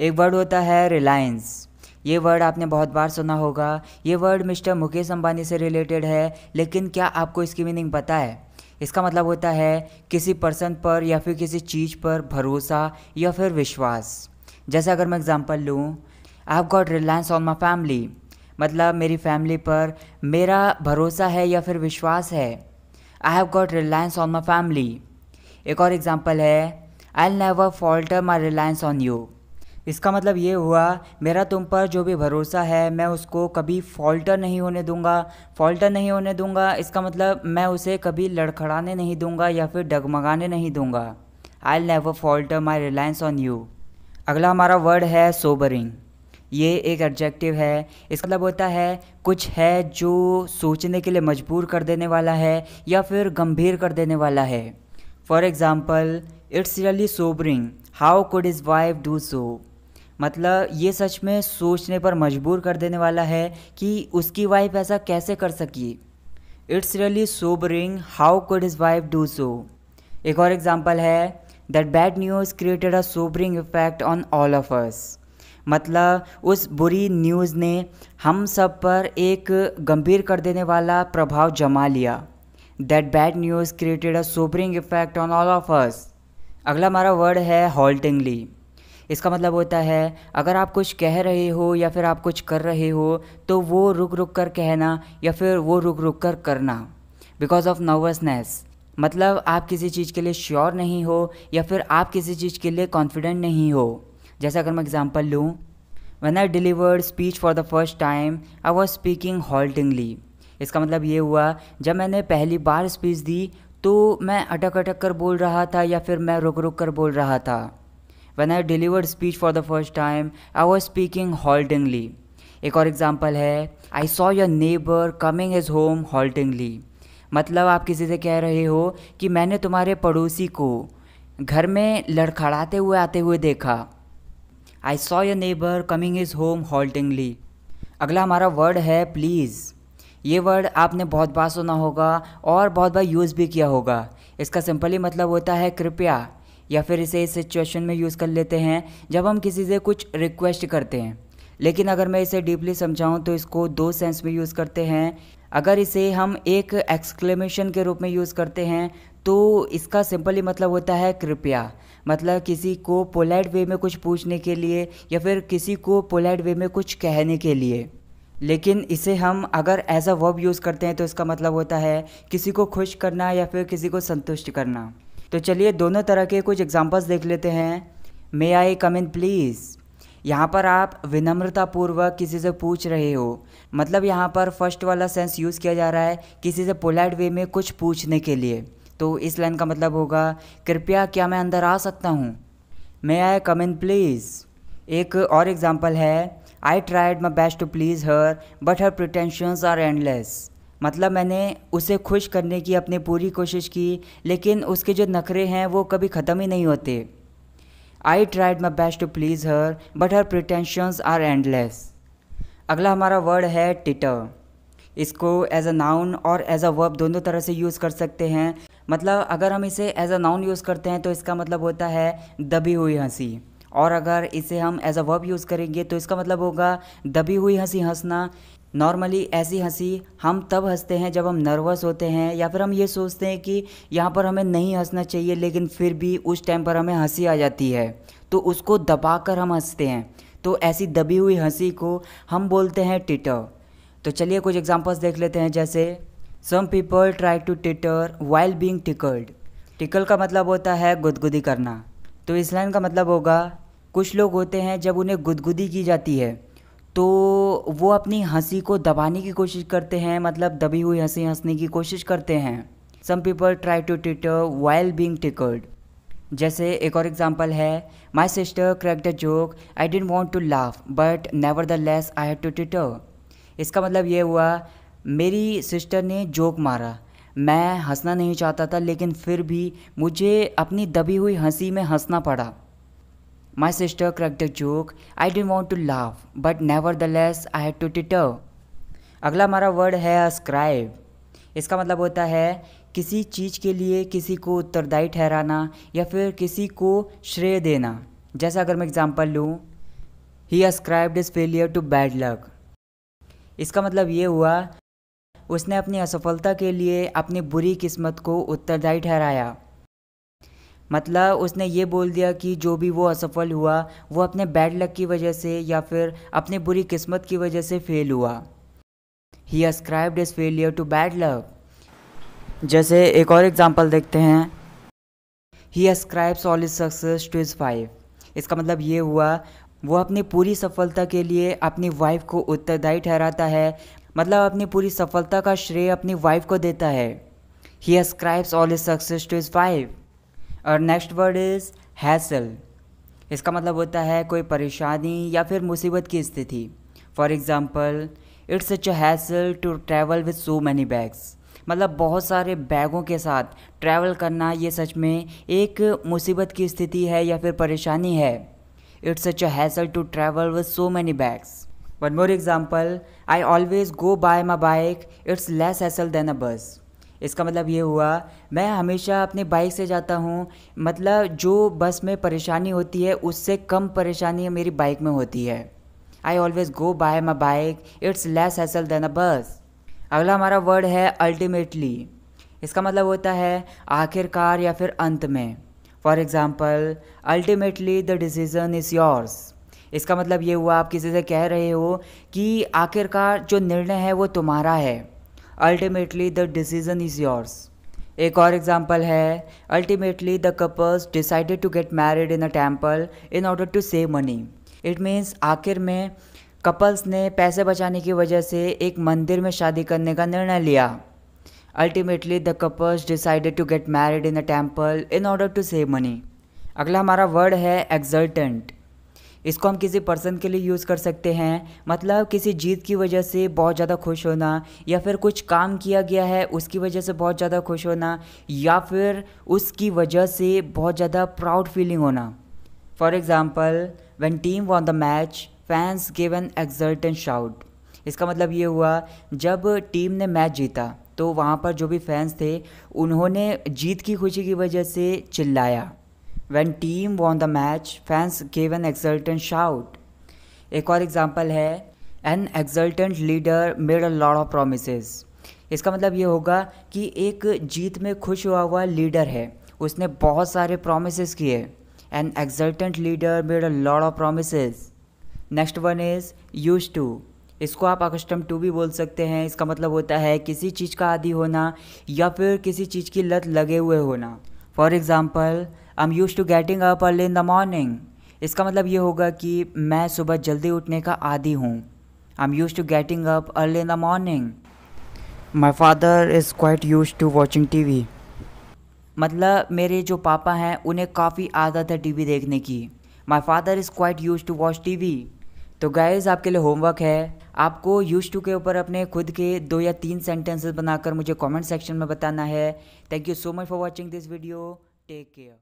एक वर्ड होता है रिलायंस ये वर्ड आपने बहुत बार सुना होगा ये वर्ड मिस्टर मुकेश अंबानी से रिलेटेड है लेकिन क्या आपको इसकी मीनिंग पता है इसका मतलब होता है किसी पर्सन पर या फिर किसी चीज़ पर भरोसा या फिर विश्वास जैसे अगर मैं एग्ज़ाम्पल लूँ I have got reliance on my family मतलब मेरी फैमिली पर मेरा भरोसा है या फिर विश्वास है I have got reliance on my family एक और एग्ज़ाम्पल है I never falter my reliance on you इसका मतलब ये हुआ मेरा तुम पर जो भी भरोसा है मैं उसको कभी फॉल्टर नहीं होने दूंगा फॉल्टर नहीं होने दूंगा इसका मतलब मैं उसे कभी लड़खड़ाने नहीं दूंगा या फिर डगमगाने नहीं दूंगा I never falter my reliance on you अगला हमारा वर्ड है सोबरिंग ये एक एडजेक्टिव है इसका मतलब होता है कुछ है जो सोचने के लिए मजबूर कर देने वाला है या फिर गंभीर कर देने वाला है for example it's really sobering how could his wife do so मतलब ये सच में सोचने पर मजबूर कर देने वाला है कि उसकी वाइफ ऐसा कैसे कर सकी it's really sobering how could his wife do so एक और एग्जाम्पल है that bad news created a sobering effect on all of us मतलब उस बुरी न्यूज़ ने हम सब पर एक गंभीर कर देने वाला प्रभाव जमा लिया that bad news created a sobering effect on all of us अगला हमारा वर्ड है हॉल्टिंगली इसका मतलब होता है अगर आप कुछ कह रहे हो या फिर आप कुछ कर रहे हो तो वो रुक रुक कर कहना या फिर वो रुक रुक कर करना बिकॉज ऑफ नर्वसनेस मतलब आप किसी चीज़ के लिए श्योर नहीं हो या फिर आप किसी चीज़ के लिए कॉन्फिडेंट नहीं हो जैसे अगर मैं एग्ज़ाम्पल लूँ when I delivered speech for the first time I was speaking haltingly इसका मतलब ये हुआ जब मैंने पहली बार स्पीच दी तो मैं अटक अटक कर बोल रहा था या फिर मैं रुक रुक कर बोल रहा था when I delivered speech for the first time I was speaking haltingly एक और एग्जाम्पल है I saw your neighbour coming his home haltingly मतलब आप किसी से कह रहे हो कि मैंने तुम्हारे पड़ोसी को घर में लड़खड़ाते हुए आते हुए देखा I saw your neighbour coming his home haltingly अगला हमारा वर्ड है प्लीज़ ये वर्ड आपने बहुत बार सुना होगा और बहुत बार यूज़ भी किया होगा इसका सिंपली मतलब होता है कृपया या फिर इसे इस सिचुएशन में यूज़ कर लेते हैं जब हम किसी से कुछ रिक्वेस्ट करते हैं लेकिन अगर मैं इसे डीपली समझाऊं तो इसको दो सेंस में यूज़ करते हैं अगर इसे हम एक एक्सक्लेमेशन के रूप में यूज़ करते हैं तो इसका सिंपली मतलब होता है कृपया मतलब किसी को पोलाइट वे में कुछ पूछने के लिए या फिर किसी को पोलाइट वे में कुछ कहने के लिए लेकिन इसे हम अगर एज अ वर्ब यूज़ करते हैं तो इसका मतलब होता है किसी को खुश करना या फिर किसी को संतुष्ट करना तो चलिए दोनों तरह के कुछ एग्जाम्पल्स देख लेते हैं मे आई कम इन प्लीज़ यहाँ पर आप विनम्रतापूर्वक किसी से पूछ रहे हो मतलब यहाँ पर फर्स्ट वाला सेंस यूज़ किया जा रहा है किसी से पोलाइट वे में कुछ पूछने के लिए तो इस लाइन का मतलब होगा कृपया क्या मैं अंदर आ सकता हूँ मे आई कम इन प्लीज़ एक और एग्ज़ाम्पल है I tried my best to please her but her pretensions are endless मतलब मैंने उसे खुश करने की अपनी पूरी कोशिश की लेकिन उसके जो नखरे हैं वो कभी ख़त्म ही नहीं होते I tried my best to please her but her pretensions are endless अगला हमारा वर्ड है टिटर इसको एज अ नाउन और एज अ वर्ब दोनों तरह से यूज़ कर सकते हैं मतलब अगर हम इसे एज अ नाउन यूज़ करते हैं तो इसका मतलब होता है दबी हुई हंसी और अगर इसे हम एज अ वर्ब यूज़ करेंगे तो इसका मतलब होगा दबी हुई हंसी हंसना नॉर्मली ऐसी हंसी हम तब हंसते हैं जब हम नर्वस होते हैं या फिर हम ये सोचते हैं कि यहाँ पर हमें नहीं हंसना चाहिए लेकिन फिर भी उस टाइम पर हमें हंसी आ जाती है तो उसको दबा कर हम हंसते हैं तो ऐसी दबी हुई हंसी को हम बोलते हैं टिटर तो चलिए कुछ एग्जाम्पल्स देख लेते हैं जैसे some people try to titter while being tickled tickle का मतलब होता है गुदगुदी करना तो इस लाइन का मतलब होगा कुछ लोग होते हैं जब उन्हें गुदगुदी की जाती है तो वो अपनी हंसी को दबाने की कोशिश करते हैं मतलब दबी हुई हंसी हंसने की कोशिश करते हैं some people try to titter while being tickled जैसे एक और एग्जाम्पल है my sister crack the joke I didn't want to laugh but nevertheless I had to titter इसका मतलब ये हुआ मेरी सिस्टर ने जोक मारा मैं हंसना नहीं चाहता था लेकिन फिर भी मुझे अपनी दबी हुई हंसी में हंसना पड़ा My sister cracked the joke. I didn't want to laugh, but nevertheless I had to deter. अगला हमारा वर्ड है अस्क्राइब इसका मतलब होता है किसी चीज़ के लिए किसी को उत्तरदायी ठहराना या फिर किसी को श्रेय देना जैसा अगर मैं एग्जांपल लूँ he ascribed his failure to bad luck इसका मतलब ये हुआ उसने अपनी असफलता के लिए अपनी बुरी किस्मत को उत्तरदायी ठहराया मतलब उसने ये बोल दिया कि जो भी वो असफल हुआ वो अपने बैड लक की वजह से या फिर अपनी बुरी किस्मत की वजह से फेल हुआ he ascribed his failure to bad luck जैसे एक और एग्जाम्पल देखते हैं he ascribes all his success to his wife इसका मतलब ये हुआ वो अपनी पूरी सफलता के लिए अपनी वाइफ को उत्तरदायी ठहराता है मतलब अपनी पूरी सफलता का श्रेय अपनी वाइफ को देता है he ascribes all his success to his wife और नेक्स्ट वर्ड इज़ हैसल इसका मतलब होता है कोई परेशानी या फिर मुसीबत की स्थिति for example it's such a hassle to travel with so many bags मतलब बहुत सारे बैगों के साथ ट्रैवल करना ये सच में एक मुसीबत की स्थिति है या फिर परेशानी है it's such a hassle to travel with so many bags one more example I always go by my bike it's less hassle than a bus इसका मतलब ये हुआ मैं हमेशा अपने बाइक से जाता हूँ मतलब जो बस में परेशानी होती है उससे कम परेशानी मेरी बाइक में होती है I always go by my bike it's less hassle than a bus अगला हमारा वर्ड है अल्टीमेटली इसका मतलब होता है आखिरकार या फिर अंत में for example ultimately the decision is yours इसका मतलब ये हुआ आप किसी से कह रहे हो कि आखिरकार जो निर्णय है वो तुम्हारा है ultimately the decision is yours एक और एग्जाम्पल है ultimately the couples decided to get married in a temple in order to save money it means आखिर में कपल्स ने पैसे बचाने की वजह से एक मंदिर में शादी करने का निर्णय लिया ultimately the couples decided to get married in a temple in order to save money अगला हमारा वर्ड है एग्जल्टेंट इसको हम किसी पर्सन के लिए यूज़ कर सकते हैं मतलब किसी जीत की वजह से बहुत ज़्यादा खुश होना या फिर कुछ काम किया गया है उसकी वजह से बहुत ज़्यादा खुश होना या फिर उसकी वजह से बहुत ज़्यादा प्राउड फीलिंग होना for example one team won the match fans give an exult and shout इसका मतलब ये हुआ जब टीम ने मैच जीता तो वहाँ पर जो भी फैंस थे उन्होंने जीत की खुशी की वजह से चिल्लाया When team won the match, fans gave an exultant shout. एक और एग्जाम्पल है an exultant leader made a lot of promise इसका मतलब ये होगा कि एक जीत में खुश हुआ हुआ लीडर है उसने बहुत सारे प्रोमिस किए an exultant leader made a lot of promise next one is use to इसको आप अकस्टम टू भी बोल सकते हैं इसका मतलब होता है किसी चीज़ का आदि होना या फिर किसी चीज़ की लत लगे हुए होना for example I am use to getting up early in the morning इसका मतलब ये होगा कि मैं सुबह जल्दी उठने का आदि हूँ I am use to getting up early in the morning my father is quite use to watching TV मतलब मेरे जो पापा हैं उन्हें काफ़ी आदत है टी वी देखने की my father is quite use to watch TV तो गाइज़ आपके लिए होमवर्क है आपको यूज टू के ऊपर अपने खुद के दो या तीन सेंटेंसेस बनाकर मुझे कमेंट सेक्शन में बताना है thank you so much for watching this video take care